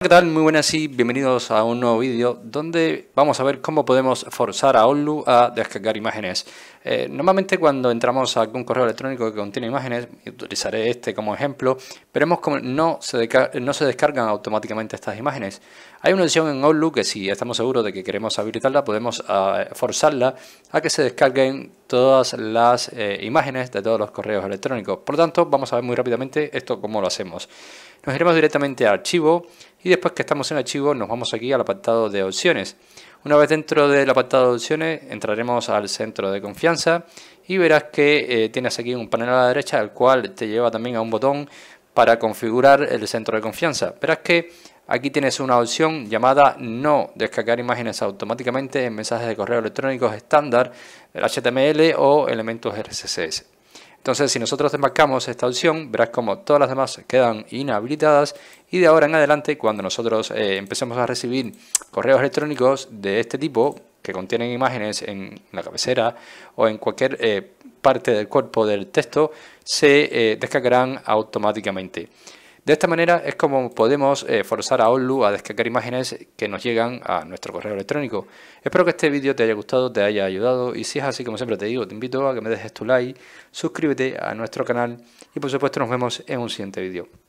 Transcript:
¿Qué tal? Muy buenas y bienvenidos a un nuevo vídeo donde vamos a ver cómo podemos forzar a Onlu a descargar imágenes. Eh, normalmente cuando entramos a algún correo electrónico que contiene imágenes, utilizaré este como ejemplo, Veremos cómo no se, no se descargan automáticamente estas imágenes. Hay una opción en Outlook que si estamos seguros de que queremos habilitarla, podemos ah, forzarla a que se descarguen todas las eh, imágenes de todos los correos electrónicos. Por lo tanto, vamos a ver muy rápidamente esto cómo lo hacemos. Nos iremos directamente a archivo y después que estamos en archivo nos vamos aquí al apartado de opciones. Una vez dentro del apartado de opciones entraremos al centro de confianza y verás que eh, tienes aquí un panel a la derecha al cual te lleva también a un botón para configurar el centro de confianza. Verás que aquí tienes una opción llamada no descargar imágenes automáticamente en mensajes de correo electrónico estándar, el HTML o elementos RCCS. Entonces, si nosotros desmarcamos esta opción, verás como todas las demás quedan inhabilitadas y de ahora en adelante, cuando nosotros eh, empecemos a recibir correos electrónicos de este tipo, que contienen imágenes en la cabecera o en cualquier eh, parte del cuerpo del texto se eh, descargarán automáticamente. De esta manera es como podemos eh, forzar a Outlook a descargar imágenes que nos llegan a nuestro correo electrónico. Espero que este vídeo te haya gustado, te haya ayudado y si es así como siempre te digo, te invito a que me dejes tu like, suscríbete a nuestro canal y por supuesto nos vemos en un siguiente vídeo.